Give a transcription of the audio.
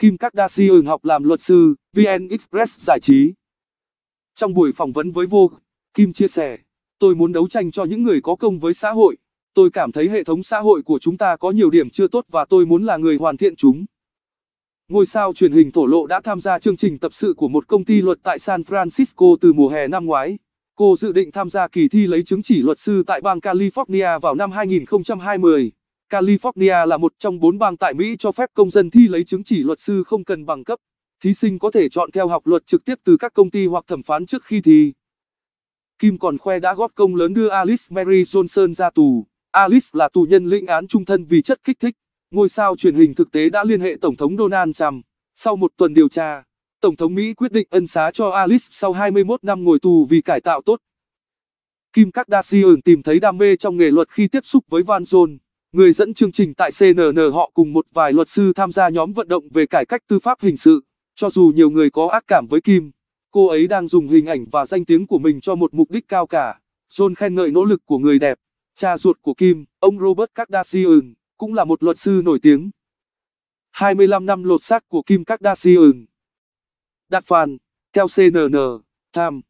Kim Kardashian học làm luật sư, VN Express giải trí. Trong buổi phỏng vấn với Vogue, Kim chia sẻ, tôi muốn đấu tranh cho những người có công với xã hội. Tôi cảm thấy hệ thống xã hội của chúng ta có nhiều điểm chưa tốt và tôi muốn là người hoàn thiện chúng. Ngôi sao truyền hình thổ lộ đã tham gia chương trình tập sự của một công ty luật tại San Francisco từ mùa hè năm ngoái. Cô dự định tham gia kỳ thi lấy chứng chỉ luật sư tại bang California vào năm 2020. California là một trong bốn bang tại Mỹ cho phép công dân thi lấy chứng chỉ luật sư không cần bằng cấp. Thí sinh có thể chọn theo học luật trực tiếp từ các công ty hoặc thẩm phán trước khi thi. Kim còn khoe đã góp công lớn đưa Alice Mary Johnson ra tù. Alice là tù nhân lĩnh án trung thân vì chất kích thích. Ngôi sao truyền hình thực tế đã liên hệ Tổng thống Donald Trump. Sau một tuần điều tra, Tổng thống Mỹ quyết định ân xá cho Alice sau 21 năm ngồi tù vì cải tạo tốt. Kim Kardashian tìm thấy đam mê trong nghề luật khi tiếp xúc với Van Jones người dẫn chương trình tại CNN họ cùng một vài luật sư tham gia nhóm vận động về cải cách tư pháp hình sự. Cho dù nhiều người có ác cảm với Kim, cô ấy đang dùng hình ảnh và danh tiếng của mình cho một mục đích cao cả. John khen ngợi nỗ lực của người đẹp, cha ruột của Kim, ông Robert Kardashian, cũng là một luật sư nổi tiếng. 25 năm lột xác của Kim Kardashian. Đặt phàn, theo CNN, Time.